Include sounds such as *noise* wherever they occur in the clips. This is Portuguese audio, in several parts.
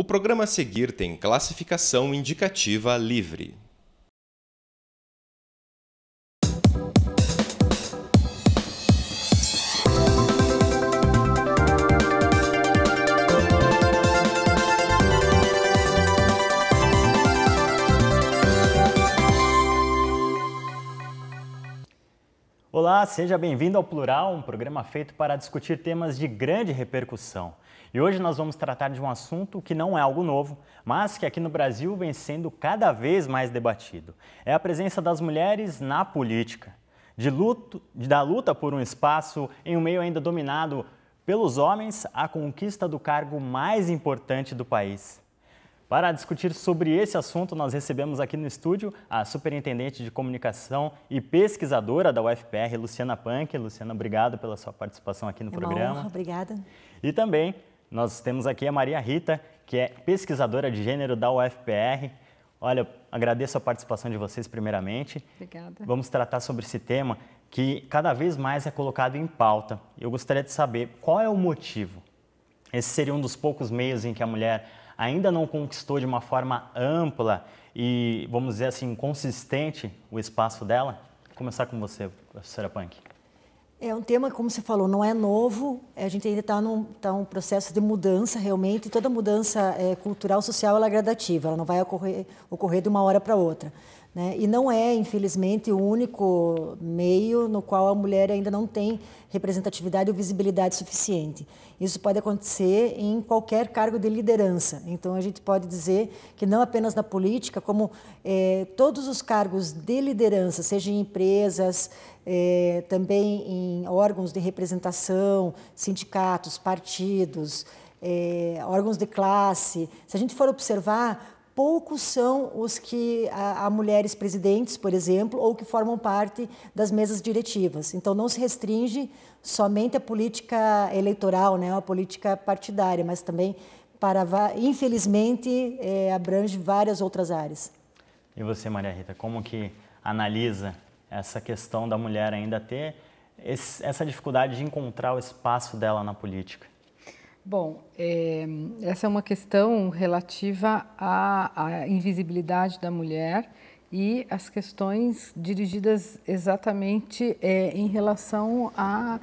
O programa a seguir tem classificação indicativa livre. Olá, seja bem-vindo ao Plural, um programa feito para discutir temas de grande repercussão. E hoje nós vamos tratar de um assunto que não é algo novo, mas que aqui no Brasil vem sendo cada vez mais debatido. É a presença das mulheres na política. De luto, da luta por um espaço em um meio ainda dominado pelos homens, a conquista do cargo mais importante do país. Para discutir sobre esse assunto, nós recebemos aqui no estúdio a Superintendente de Comunicação e pesquisadora da UFPR, Luciana Punk. Luciana, obrigado pela sua participação aqui no é programa. Uma honra, obrigada. E também nós temos aqui a Maria Rita, que é pesquisadora de gênero da UFPR. Olha, agradeço a participação de vocês primeiramente. Obrigada. Vamos tratar sobre esse tema que cada vez mais é colocado em pauta. Eu gostaria de saber qual é o motivo. Esse seria um dos poucos meios em que a mulher ainda não conquistou de uma forma ampla e, vamos dizer assim, consistente o espaço dela? Vou começar com você, professora Punk. É um tema, como você falou, não é novo. É, a gente ainda está num, tá um processo de mudança, realmente. Toda mudança é, cultural, social, ela é gradativa. Ela não vai ocorrer, ocorrer de uma hora para outra. Né? E não é, infelizmente, o único meio no qual a mulher ainda não tem representatividade ou visibilidade suficiente. Isso pode acontecer em qualquer cargo de liderança. Então, a gente pode dizer que não apenas na política, como eh, todos os cargos de liderança, seja em empresas, eh, também em órgãos de representação, sindicatos, partidos, eh, órgãos de classe. Se a gente for observar, poucos são os que há mulheres presidentes, por exemplo, ou que formam parte das mesas diretivas. Então não se restringe somente à política eleitoral, né, à política partidária, mas também para infelizmente é, abrange várias outras áreas. E você, Maria Rita, como que analisa essa questão da mulher ainda ter esse, essa dificuldade de encontrar o espaço dela na política? Bom, é, essa é uma questão relativa à, à, invisibilidade da mulher e as questões dirigidas exatamente é, em relação à,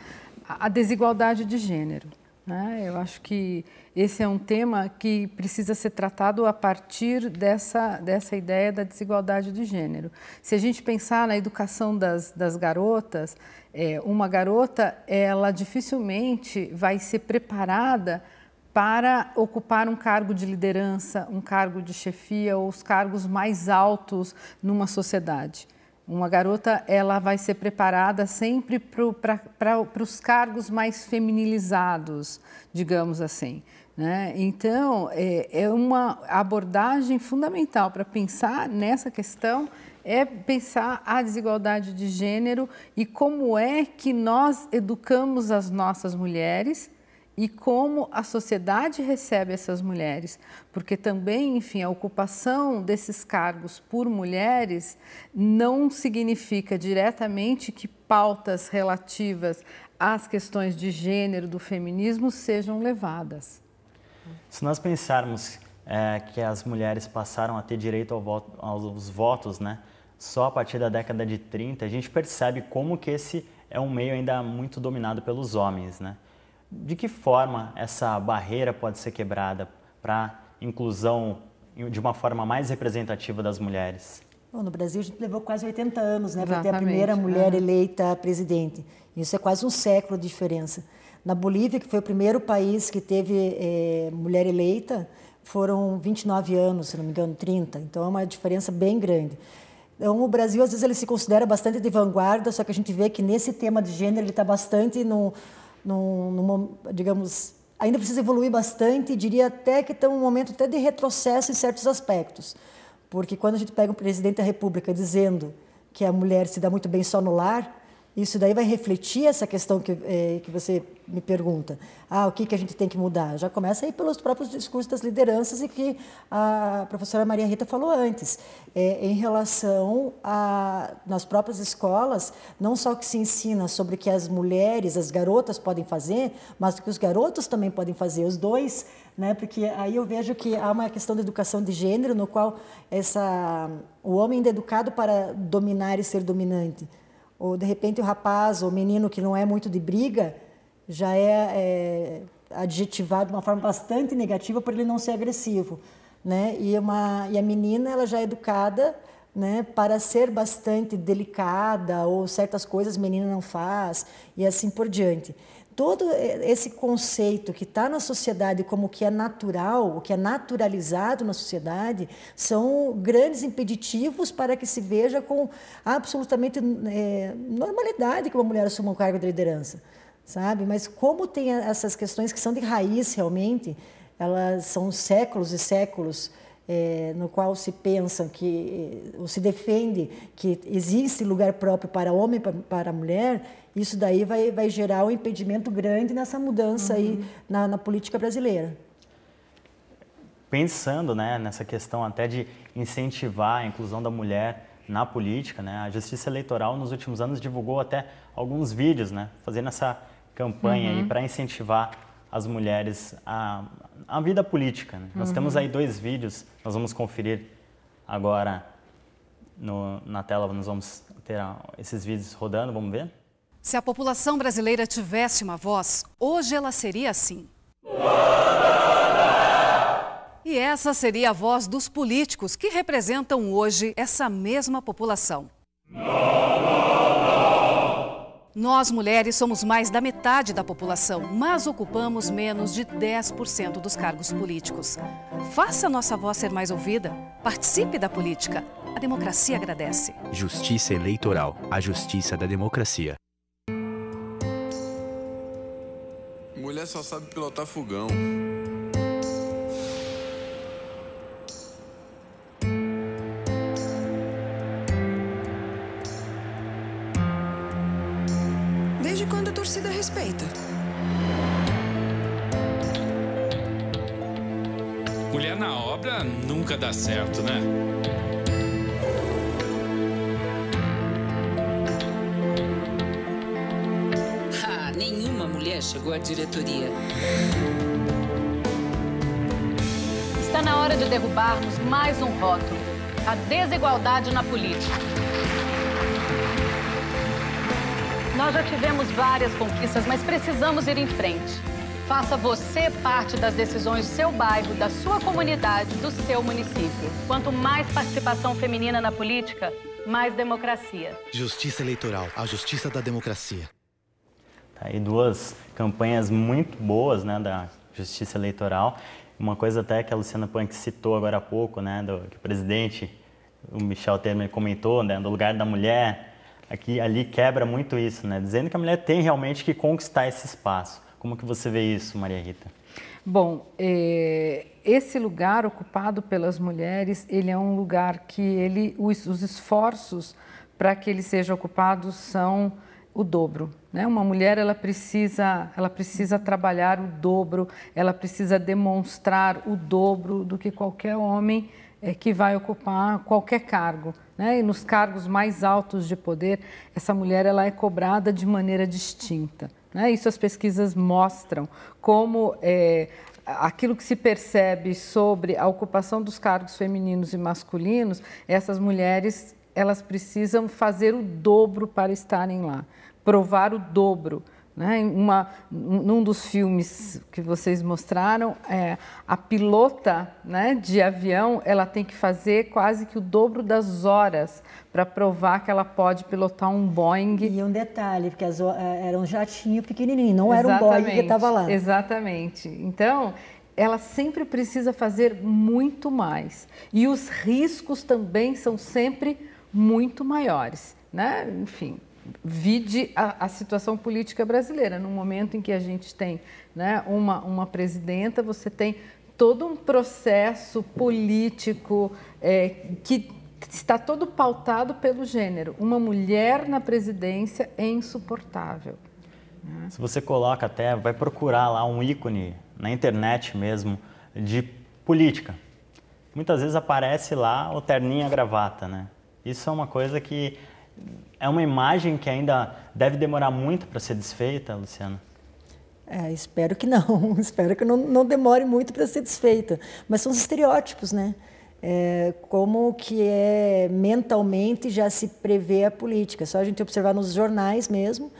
à desigualdade de gênero. Né? Eu acho que esse é um tema que precisa ser tratado a partir dessa, dessa ideia da desigualdade de gênero. Se a gente pensar na educação das, das garotas, é, uma garota ela dificilmente vai ser preparada para ocupar um cargo de liderança, um cargo de chefia ou os cargos mais altos numa sociedade. Uma garota, ela vai ser preparada sempre para os cargos mais feminilizados, digamos assim. Né? Então, é, é, uma abordagem fundamental para pensar nessa questão é pensar a desigualdade de gênero e como é que nós educamos as nossas mulheres e como a sociedade recebe essas mulheres, porque também, enfim, a ocupação desses cargos por mulheres não significa diretamente que pautas relativas às questões de gênero do feminismo sejam levadas. Se nós pensarmos é, que as mulheres passaram a ter direito ao voto, aos votos, né, só a partir da década de 30, a gente percebe como que esse é um meio ainda muito dominado pelos homens, né? de que forma essa barreira pode ser quebrada para inclusão de uma forma mais representativa das mulheres? Bom, no Brasil a gente levou quase 80 anos né, para ter a primeira é. mulher eleita presidente. Isso é quase um século de diferença. Na Bolívia, que foi o primeiro país que teve é, mulher eleita, foram 29 anos, se não me engano, 30. Então é uma diferença bem grande. Então, o Brasil, às vezes, ele se considera bastante de vanguarda, só que a gente vê que nesse tema de gênero ele está bastante no, num, num, digamos, ainda precisa evoluir bastante, diria até que tem um momento até de retrocesso em certos aspectos. Porque quando a gente pega um presidente da República dizendo que a mulher se dá muito bem só no lar, isso daí vai refletir essa questão que, eh, que você me pergunta. Ah, o que, que a gente tem que mudar? Já começa aí pelos próprios discursos das lideranças e que a professora Maria Rita falou antes, é, em relação a, nas próprias escolas, não só o que se ensina sobre o que as mulheres, as garotas podem fazer, mas o que os garotos também podem fazer, os dois, né? porque aí eu vejo que há uma questão de educação de gênero no qual essa, o homem é educado para dominar e ser dominante ou de repente o rapaz ou menino que não é muito de briga já é, é adjetivado de uma forma bastante negativa por ele não ser agressivo, né? E uma e a menina ela já é educada, né, para ser bastante delicada ou certas coisas menina não faz e assim por diante todo esse conceito que está na sociedade como o que é natural, o que é naturalizado na sociedade, são grandes impeditivos para que se veja com absolutamente é, normalidade que uma mulher assuma um cargo de liderança, sabe? Mas como tem essas questões que são de raiz realmente, elas são séculos e séculos é, no qual se pensa que, é, ou se defende que existe lugar próprio para homem e para mulher, isso daí vai, vai gerar um impedimento grande nessa mudança uhum. aí na, na política brasileira pensando né, nessa questão até de incentivar a inclusão da mulher na política, né, a Justiça Eleitoral nos últimos anos divulgou até alguns vídeos, né, fazendo essa campanha uhum. para incentivar as mulheres a, a vida política. Né? Uhum. Nós temos aí dois vídeos, nós vamos conferir agora no, na tela, nós vamos ter ah, esses vídeos rodando, vamos ver? Se a população brasileira tivesse uma voz, hoje ela seria assim. E essa seria a voz dos políticos que representam hoje essa mesma população. Não. Nós, mulheres, somos mais da metade da população, mas ocupamos menos de 10% dos cargos políticos. Faça nossa voz ser mais ouvida. Participe da política. A democracia agradece. Justiça Eleitoral a justiça da democracia. Mulher só sabe pilotar fogão. feita. Mulher na obra nunca dá certo, né? Ah, nenhuma mulher chegou à diretoria. Está na hora de derrubarmos mais um rótulo: a desigualdade na política. Nós já tivemos várias conquistas, mas precisamos ir em frente. Faça você parte das decisões do seu bairro, da sua comunidade, do seu município. Quanto mais participação feminina na política, mais democracia. Justiça eleitoral, a justiça da democracia. Tá aí duas campanhas muito boas, né, da justiça eleitoral. Uma coisa até que a Luciana Punk citou agora há pouco, né, do que o presidente, o Michel Temer comentou, né, do lugar da mulher, aqui ali quebra muito isso, né? Dizendo que a mulher tem realmente que conquistar esse espaço. Como que você vê isso, Maria Rita? Bom, é, esse lugar ocupado pelas mulheres, ele é um lugar que ele, os, os esforços para que ele seja ocupado são o dobro. Né? Uma mulher ela precisa, ela precisa trabalhar o dobro, ela precisa demonstrar o dobro do que qualquer homem é, que vai ocupar qualquer cargo. Né? E nos cargos mais altos de poder, essa mulher ela é cobrada de maneira distinta. Né? Isso as pesquisas mostram, como é, aquilo que se percebe sobre a ocupação dos cargos femininos e masculinos, essas mulheres elas precisam fazer o dobro para estarem lá, provar o dobro né? Uma, num dos filmes que vocês mostraram, é, a pilota né, de avião ela tem que fazer quase que o dobro das horas para provar que ela pode pilotar um Boeing. E um detalhe, porque as, é, era um jatinho pequenininho, não era exatamente, um Boeing que estava lá. Exatamente. Então, ela sempre precisa fazer muito mais. E os riscos também são sempre muito maiores. Né? Enfim vide a, a, situação política brasileira. No momento em que a gente tem né, uma, uma presidenta, você tem todo um processo político é, que está todo pautado pelo gênero. Uma mulher na presidência é insuportável. Né? Se você coloca até, vai procurar lá um ícone na internet mesmo de política. Muitas vezes aparece lá o terninho e a gravata, né? Isso é uma coisa que é uma imagem que ainda deve demorar muito para ser desfeita, Luciana? É, espero que não, *laughs* espero que não, não demore muito para ser desfeita. Mas são os estereótipos, né? É, como que é mentalmente já se prevê a política. Só a gente observar nos jornais mesmo,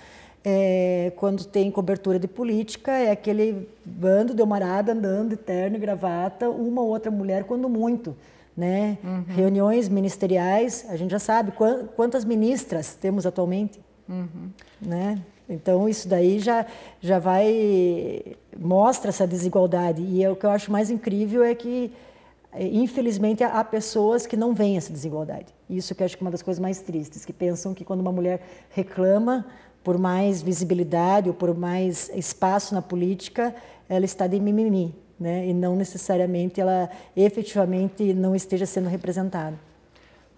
é, quando tem cobertura de política, é aquele bando de uma arada andando eterno gravata, uma ou outra mulher, quando muito né? Uhum. Reuniões ministeriais, a gente já sabe quantas ministras temos atualmente, uhum. né? Então isso daí já já vai mostra essa desigualdade e é, o que eu acho mais incrível é que infelizmente há pessoas que não veem essa desigualdade. Isso que eu acho que é uma das coisas mais tristes, que pensam que quando uma mulher reclama por mais visibilidade ou por mais espaço na política, ela está de mimimi né? e não necessariamente ela efetivamente não esteja sendo representada.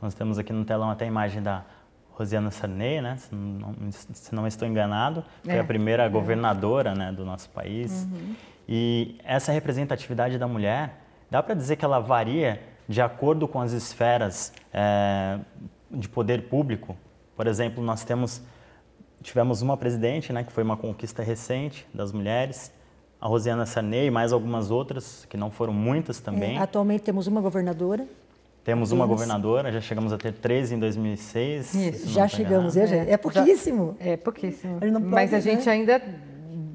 Nós temos aqui no telão até a imagem da Rosiana Sarney, né? se, não, se não estou enganado, foi é. a primeira governadora né, do nosso país. Uhum. E essa representatividade da mulher, dá para dizer que ela varia de acordo com as esferas é, de poder público? Por exemplo, nós temos, tivemos uma presidente, né, que foi uma conquista recente das mulheres, a Rosiana Sanei e mais algumas outras, que não foram muitas é, também. É, atualmente temos uma governadora. Temos uma governadora, já chegamos a ter três em 2006. Isso. Já chegamos, é, é, é pouquíssimo. É, é pouquíssimo. Pode, Mas a né? gente ainda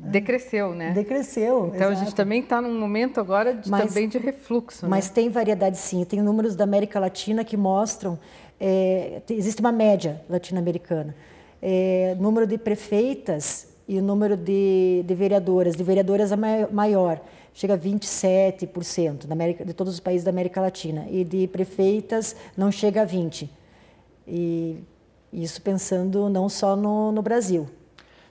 decresceu, né? Decresceu. Então exato. a gente também está num momento agora de, mas, também de refluxo. Mas né? tem variedade sim. Tem números da América Latina que mostram é, existe uma média latino-americana. É, número de prefeitas e o número de, de vereadoras, de vereadoras é maior, chega a 27% da América, de todos os países da América Latina, e de prefeitas não chega a 20%. E isso pensando não só no, no Brasil.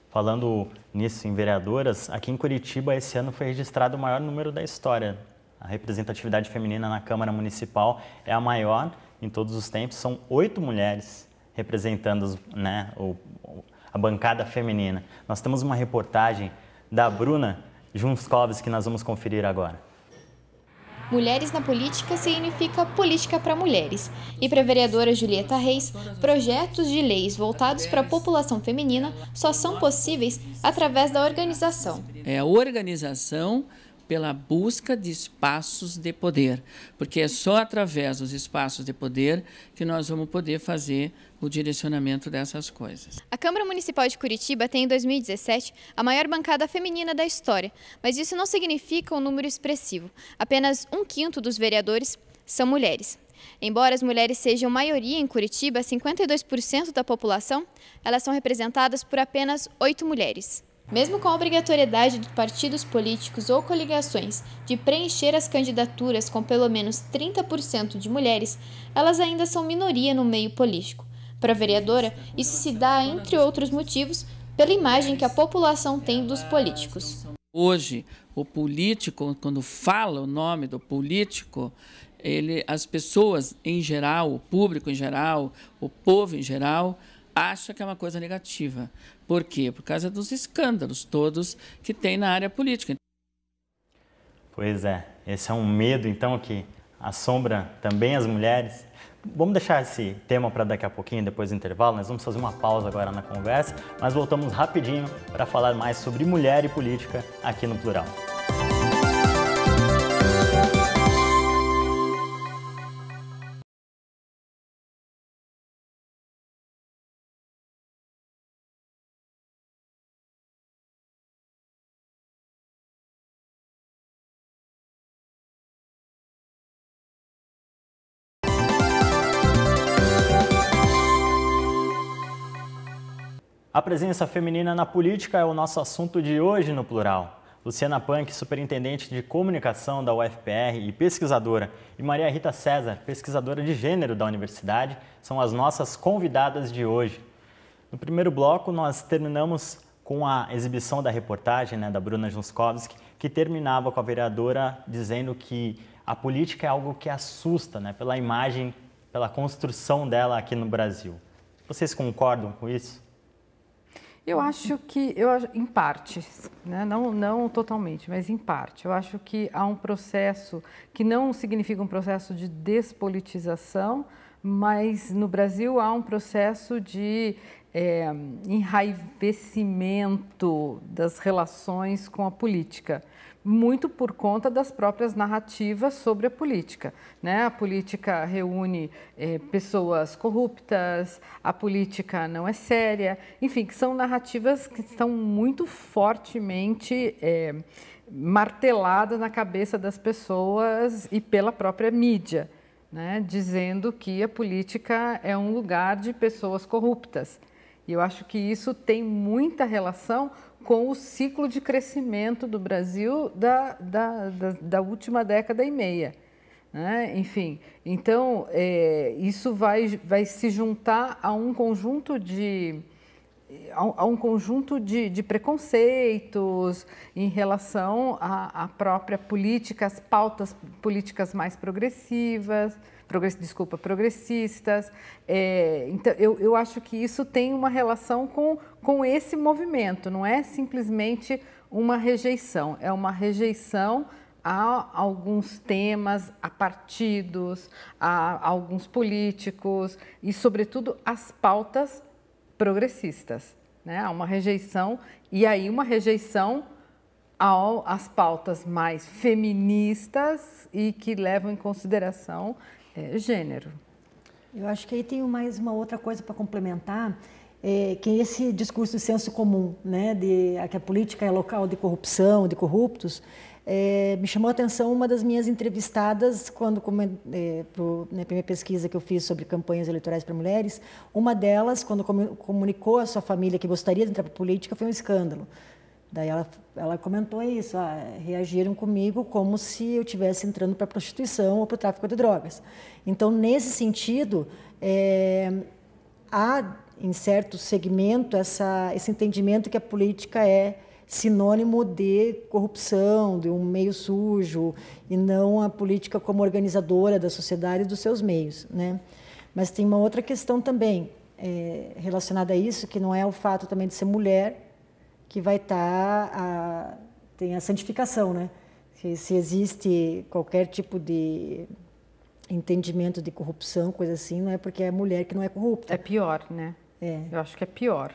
Falando nisso, em vereadoras, aqui em Curitiba esse ano foi registrado o maior número da história. A representatividade feminina na Câmara Municipal é a maior em todos os tempos, são oito mulheres representando né, o, a bancada feminina. Nós temos uma reportagem da Bruna Junskovski que nós vamos conferir agora. Mulheres na Política significa política para mulheres. E para a vereadora Julieta Reis, projetos de leis voltados para a população feminina só são possíveis através da organização. É a organização pela busca de espaços de poder, porque é só através dos espaços de poder que nós vamos poder fazer o direcionamento dessas coisas. A Câmara Municipal de Curitiba tem em 2017 a maior bancada feminina da história, mas isso não significa um número expressivo. Apenas um quinto dos vereadores são mulheres. Embora as mulheres sejam maioria em Curitiba, 52% da população, elas são representadas por apenas oito mulheres. Mesmo com a obrigatoriedade dos partidos políticos ou coligações de preencher as candidaturas com pelo menos 30% de mulheres, elas ainda são minoria no meio político. Para a vereadora, isso se dá, entre outros motivos, pela imagem que a população tem dos políticos. Hoje, o político, quando fala o nome do político, ele, as pessoas em geral, o público em geral, o povo em geral, acha que é uma coisa negativa. Por quê? Por causa dos escândalos todos que tem na área política. Pois é, esse é um medo então que assombra também as mulheres. Vamos deixar esse tema para daqui a pouquinho, depois do intervalo. Nós vamos fazer uma pausa agora na conversa, mas voltamos rapidinho para falar mais sobre mulher e política aqui no Plural. A presença feminina na política é o nosso assunto de hoje no Plural. Luciana Punk, superintendente de comunicação da UFPR e pesquisadora, e Maria Rita César, pesquisadora de gênero da universidade, são as nossas convidadas de hoje. No primeiro bloco, nós terminamos com a exibição da reportagem né, da Bruna Juskowski, que terminava com a vereadora dizendo que a política é algo que assusta né, pela imagem, pela construção dela aqui no Brasil. Vocês concordam com isso? Eu acho que, eu, em partes, né? não, não totalmente, mas em parte. Eu acho que há um processo que não significa um processo de despolitização, mas no Brasil há um processo de é, enraivecimento das relações com a política muito por conta das próprias narrativas sobre a política. Né? A política reúne eh, pessoas corruptas, a política não é séria, enfim, que são narrativas que estão muito fortemente eh, marteladas na cabeça das pessoas e pela própria mídia, né? dizendo que a política é um lugar de pessoas corruptas. E eu acho que isso tem muita relação com o ciclo de crescimento do Brasil da, da, da, da última década e meia. Né? Enfim, então é, isso vai, vai se juntar a um conjunto de a, um conjunto de, de, preconceitos em relação à, à própria política, às pautas políticas mais progressivas progress, desculpa, progressistas. É, então, eu, eu acho que isso tem uma relação com, com esse movimento, não é simplesmente uma rejeição, é uma rejeição a alguns temas, a partidos, a alguns políticos e, sobretudo, as pautas progressistas. Né? Há uma rejeição, e aí uma rejeição às pautas mais feministas e que levam em consideração é, gênero. Eu acho que aí tem mais uma outra coisa para complementar, é, que é esse discurso de senso comum, né, de que a política é local de corrupção, de corruptos, é, me chamou a atenção uma das minhas entrevistadas quando como, é, pro, na né, primeira pesquisa que eu fiz sobre campanhas eleitorais para mulheres, uma delas, quando comunicou à sua família que gostaria de entrar para a política, foi um escândalo. Daí ela, ela comentou isso, ah, reagiram comigo como se eu estivesse entrando para a prostituição ou para o tráfico de drogas. Então, nesse sentido, é, há em certo segmento essa, esse entendimento que a política é sinônimo de corrupção, de um meio sujo, e não a política como organizadora da sociedade e dos seus meios. Né? Mas tem uma outra questão também é, relacionada a isso, que não é o fato também de ser mulher, que vai estar tá tem a santificação, né? Se, se, existe qualquer tipo de entendimento de corrupção, coisa assim, não é porque é mulher que não é corrupta. É pior, né? É. Eu acho que é pior.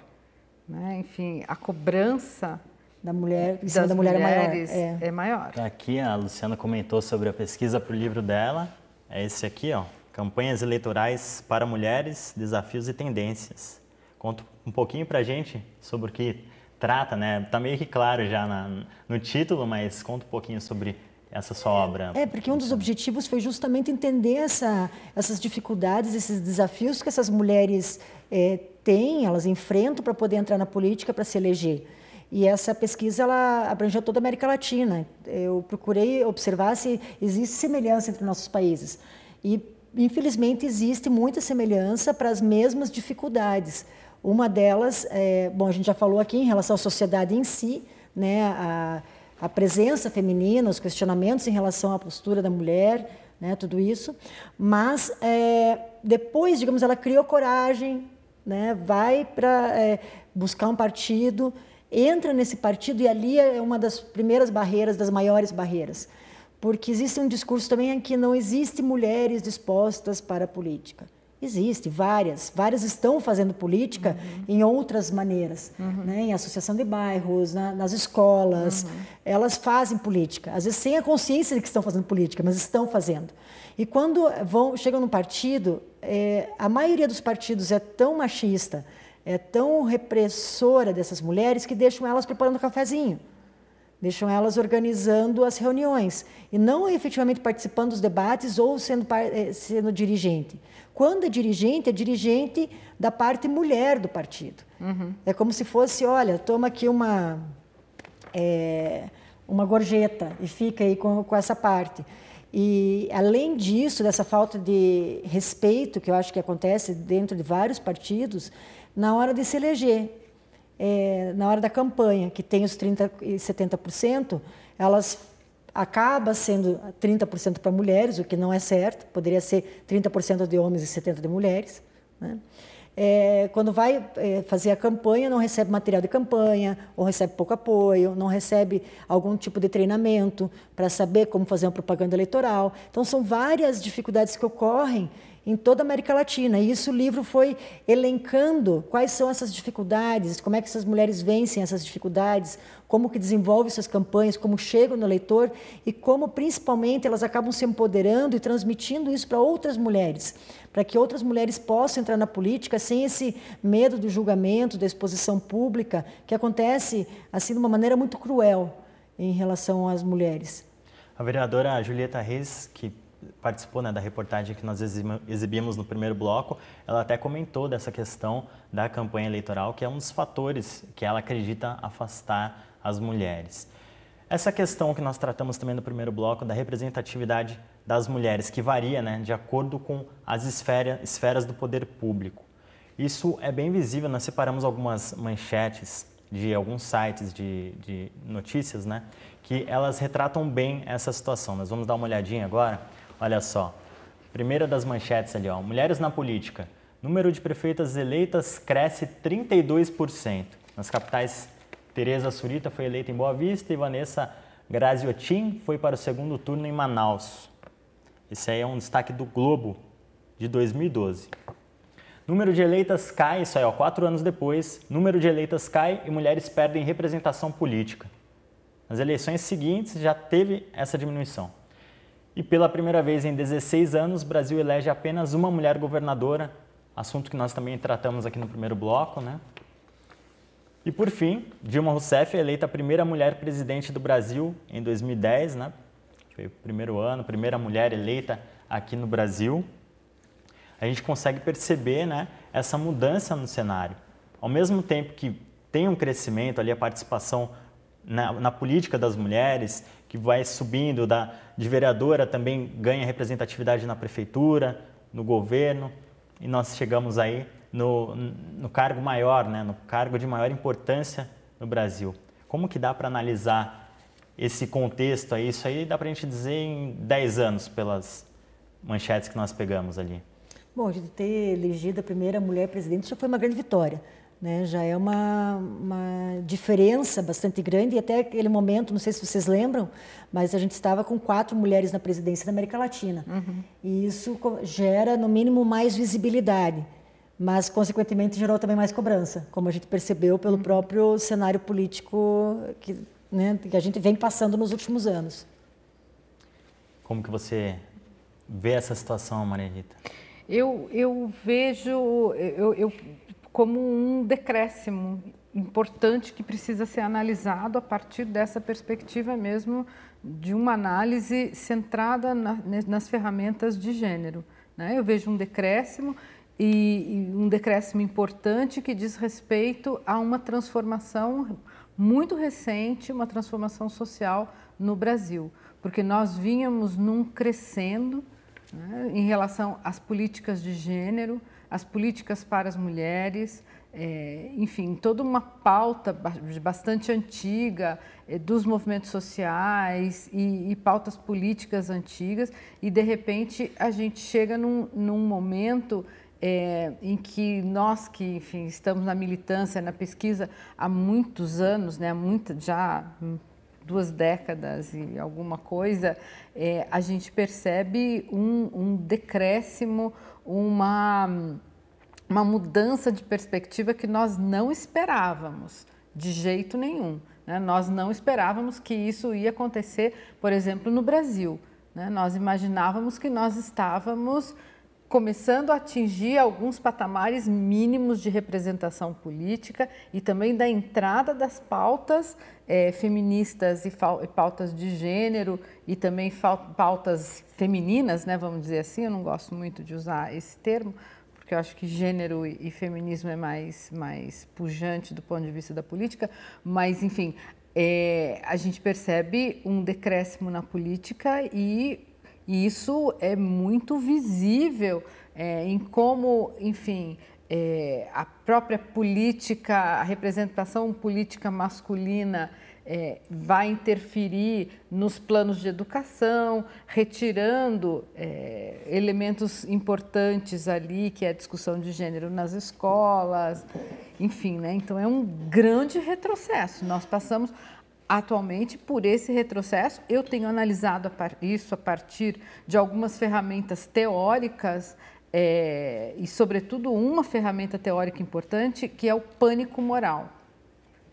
Né? Enfim, a cobrança da mulher, em cima da mulher é maior. É. é maior. Tá aqui a Luciana comentou sobre a pesquisa para o livro dela. É esse aqui, ó. Campanhas eleitorais para mulheres, desafios e tendências. Conta um pouquinho para gente sobre o que trata, né? Tá meio que claro já na, no título, mas conta um pouquinho sobre essa sua obra. É, porque um dos então. objetivos foi justamente entender essa, essas dificuldades, esses desafios que essas mulheres é, têm, elas enfrentam para poder entrar na política, para se eleger. E essa pesquisa ela abrangeu toda a América Latina. Eu procurei observar se existe semelhança entre nossos países. E, infelizmente, existe muita semelhança para as mesmas dificuldades. Uma delas, é, bom, a gente já falou aqui em relação à sociedade em si, né, a, a presença feminina, os questionamentos em relação à postura da mulher, né, tudo isso. Mas é, depois, digamos, ela criou coragem, né, vai para é, buscar um partido, entra nesse partido e ali é uma das primeiras barreiras, das maiores barreiras, porque existe um discurso também que não existe mulheres dispostas para a política. Existe, várias. Várias estão fazendo política uhum. em outras maneiras, uhum. né? em associação de bairros, na, nas escolas. Uhum. Elas fazem política, às vezes sem a consciência de que estão fazendo política, mas estão fazendo. E quando vão, chegam no partido, é, a maioria dos partidos é tão machista, é tão repressora dessas mulheres que deixam elas preparando o cafezinho. Deixam elas organizando as reuniões e não efetivamente participando dos debates ou sendo, eh, sendo dirigente. Quando é dirigente, é dirigente da parte mulher do partido. Uhum. É como se fosse, olha, toma aqui uma, é, uma gorjeta e fica aí com, com essa parte. E além disso, dessa falta de respeito que eu acho que acontece dentro de vários partidos, na hora de se eleger é, na hora da campanha, que tem os 30% e 70%, elas acaba sendo 30% para mulheres, o que não é certo, poderia ser 30% de homens e 70% de mulheres. Né? É, quando vai é, fazer a campanha, não recebe material de campanha, ou recebe pouco apoio, não recebe algum tipo de treinamento para saber como fazer uma propaganda eleitoral. Então, são várias dificuldades que ocorrem em toda a América Latina. E isso o livro foi elencando quais são essas dificuldades, como é que essas mulheres vencem essas dificuldades, como que desenvolvem suas campanhas, como chegam no leitor e como principalmente elas acabam se empoderando e transmitindo isso para outras mulheres, para que outras mulheres possam entrar na política sem esse medo do julgamento, da exposição pública, que acontece assim de uma maneira muito cruel em relação às mulheres. A vereadora Julieta Reis, que participou né, da reportagem que nós exibimos no primeiro bloco, ela até comentou dessa questão da campanha eleitoral, que é um dos fatores que ela acredita afastar as mulheres. Essa questão que nós tratamos também no primeiro bloco da representatividade das mulheres, que varia né, de acordo com as esfera, esferas do poder público. Isso é bem visível, nós separamos algumas manchetes de alguns sites de, de notícias, né, que elas retratam bem essa situação. Nós vamos dar uma olhadinha agora. Olha só. Primeira das manchetes ali, ó. Mulheres na política. Número de prefeitas eleitas cresce 32%. Nas capitais, Tereza Surita foi eleita em Boa Vista e Vanessa Graziotin foi para o segundo turno em Manaus. Esse aí é um destaque do Globo de 2012. Número de eleitas cai, isso aí, ó, quatro anos depois, número de eleitas cai e mulheres perdem representação política. Nas eleições seguintes já teve essa diminuição. E pela primeira vez em 16 anos, o Brasil elege apenas uma mulher governadora, assunto que nós também tratamos aqui no primeiro bloco, né? E por fim, Dilma Rousseff é eleita a primeira mulher presidente do Brasil em 2010, né? Foi o primeiro ano, primeira mulher eleita aqui no Brasil. A gente consegue perceber, né, essa mudança no cenário. Ao mesmo tempo que tem um crescimento ali a participação na, na política das mulheres que vai subindo da, de vereadora, também ganha representatividade na prefeitura, no governo, e nós chegamos aí no, no cargo maior, né, no cargo de maior importância no Brasil. Como que dá para analisar esse contexto aí? Isso aí dá para a gente dizer em 10 anos, pelas manchetes que nós pegamos ali. Bom, de ter elegido a primeira mulher presidente já foi uma grande vitória. Né? Já é uma, uma diferença bastante grande e até aquele momento, não sei se vocês lembram, mas a gente estava com quatro mulheres na presidência da América Latina. Uhum. E isso gera, no mínimo, mais visibilidade, mas, consequentemente, gerou também mais cobrança, como a gente percebeu pelo uhum. próprio cenário político que, né, que a gente vem passando nos últimos anos. Como que você vê essa situação, Maria Rita? Eu, eu vejo... eu, eu como um decréscimo importante que precisa ser analisado a partir dessa perspectiva mesmo de uma análise centrada na, nas ferramentas de gênero. Né? Eu vejo um decréscimo e, e um decréscimo importante que diz respeito a uma transformação muito recente, uma transformação social no Brasil, porque nós vínhamos num crescendo né, em relação às políticas de gênero, as políticas para as mulheres, é, enfim, toda uma pauta bastante antiga é, dos movimentos sociais e, e, pautas políticas antigas, e de repente a gente chega num, num momento é, em que nós que enfim, estamos na militância, na pesquisa há muitos anos, né, muita, já duas décadas e alguma coisa, é, a gente percebe um, um decréscimo, uma, uma mudança de perspectiva que nós não esperávamos, de jeito nenhum. Né? Nós não esperávamos que isso ia acontecer, por exemplo, no Brasil. Né? Nós imaginávamos que nós estávamos começando a atingir alguns patamares mínimos de representação política e também da entrada das pautas é, feministas e, pautas de gênero e também pautas femininas, né, vamos dizer assim, eu não gosto muito de usar esse termo, porque eu acho que gênero e, e feminismo é mais, mais pujante do ponto de vista da política, mas, enfim, é, a gente percebe um decréscimo na política e e isso é muito visível é, em como, enfim, é, a própria política, a representação política masculina é, vai interferir nos planos de educação, retirando é, elementos importantes ali, que é a discussão de gênero nas escolas, enfim, né? Então é um grande retrocesso. Nós passamos atualmente por esse retrocesso. Eu tenho analisado isso a partir de algumas ferramentas teóricas é, e, sobretudo, uma ferramenta teórica importante que é o pânico moral.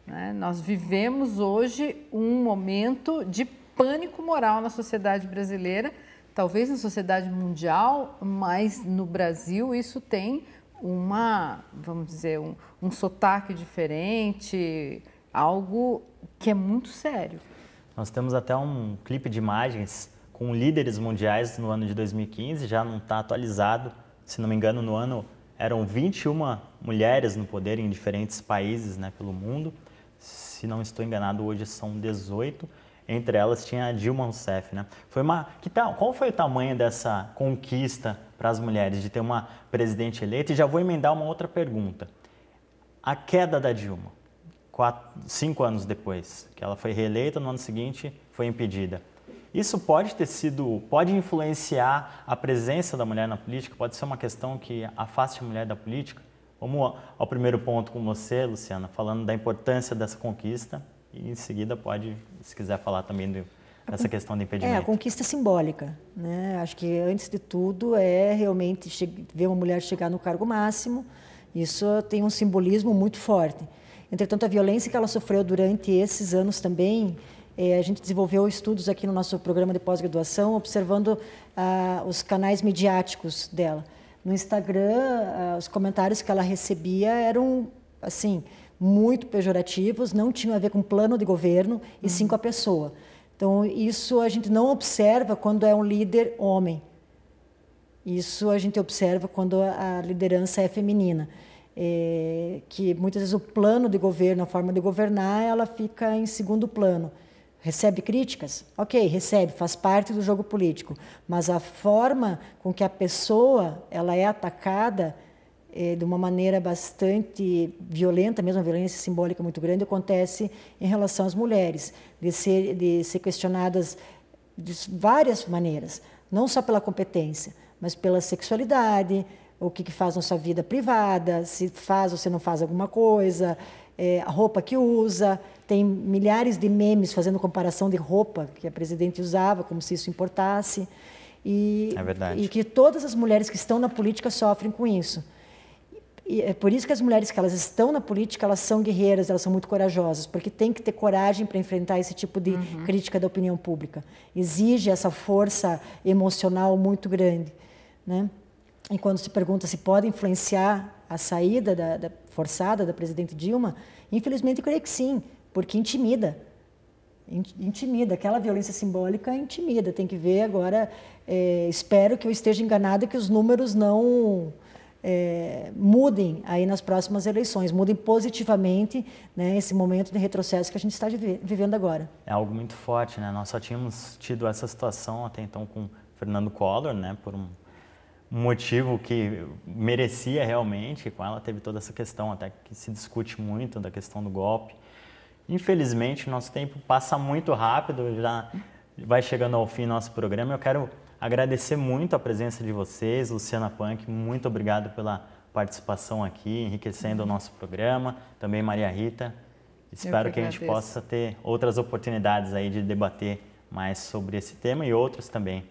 Né? Nós vivemos hoje um momento de pânico moral na sociedade brasileira, talvez na sociedade mundial, mas no Brasil isso tem uma, vamos dizer, um, um sotaque diferente, algo que é muito sério. Nós temos até um clipe de imagens com líderes mundiais no ano de 2015, já não está atualizado. Se não me engano, no ano eram 21 mulheres no poder em diferentes países né, pelo mundo. Se não estou enganado, hoje são 18. Entre elas tinha a Dilma Rousseff. Né? Foi uma... que tal... Qual foi o tamanho dessa conquista para as mulheres de ter uma presidente eleita? E já vou emendar uma outra pergunta. A queda da Dilma quatro, cinco anos depois, que ela foi reeleita, no ano seguinte foi impedida. Isso pode ter sido, pode influenciar a presença da mulher na política, pode ser uma questão que afaste a mulher da política. Vamos ao primeiro ponto com você, Luciana, falando da importância dessa conquista e em seguida pode, se quiser falar também do, dessa questão do impedimento. É, a conquista simbólica. Né? Acho que antes de tudo é realmente ver uma mulher chegar no cargo máximo, isso tem um simbolismo muito forte. Entretanto, a violência que ela sofreu durante esses anos também, eh, a gente desenvolveu estudos aqui no nosso programa de pós-graduação, observando ah, os canais midiáticos dela. No Instagram, ah, os comentários que ela recebia eram, assim, muito pejorativos, não tinham a ver com plano de governo, e uhum. sim com a pessoa. Então, isso a gente não observa quando é um líder homem. Isso a gente observa quando a liderança é feminina é, que muitas vezes o plano de governo, a forma de governar, ela fica em segundo plano. Recebe críticas? Ok, recebe, faz parte do jogo político. Mas a forma com que a pessoa ela é atacada é, de uma maneira bastante violenta, mesmo violência simbólica muito grande, acontece em relação às mulheres, de ser, de ser questionadas de várias maneiras, não só pela competência, mas pela sexualidade, o que, que faz na sua vida privada, se faz ou se não faz alguma coisa, é, a roupa que usa. Tem milhares de memes fazendo comparação de roupa que a presidente usava, como se isso importasse. E, é verdade. E que todas as mulheres que estão na política sofrem com isso. E é por isso que as mulheres que elas estão na política, elas são guerreiras, elas são muito corajosas, porque tem que ter coragem para enfrentar esse tipo de uhum. crítica da opinião pública. Exige essa força emocional muito grande, né? E quando se pergunta se pode influenciar a saída da, da forçada da presidente Dilma, infelizmente eu creio que sim, porque intimida. Intimida, aquela violência simbólica intimida. Tem que ver agora. É, espero que eu esteja enganada que os números não é, mudem aí nas próximas eleições, mudem positivamente né, esse momento de retrocesso que a gente está vivendo agora. É algo muito forte, né? Nós só tínhamos tido essa situação até então com Fernando Collor, né, por um motivo que merecia realmente, com ela teve toda essa questão, até que se discute muito da questão do golpe. Infelizmente, nosso tempo passa muito rápido, já vai chegando ao fim nosso programa. Eu quero agradecer muito a presença de vocês, Luciana Punk, muito obrigado pela participação aqui, enriquecendo uhum. o nosso programa, também Maria Rita. Espero que, que a gente possa ter outras oportunidades aí de debater mais sobre esse tema e outros também.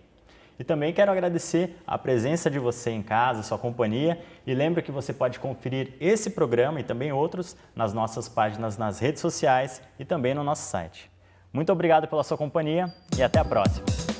E também quero agradecer a presença de você em casa, sua companhia. E lembra que você pode conferir esse programa e também outros nas nossas páginas nas redes sociais e também no nosso site. Muito obrigado pela sua companhia e até a próxima!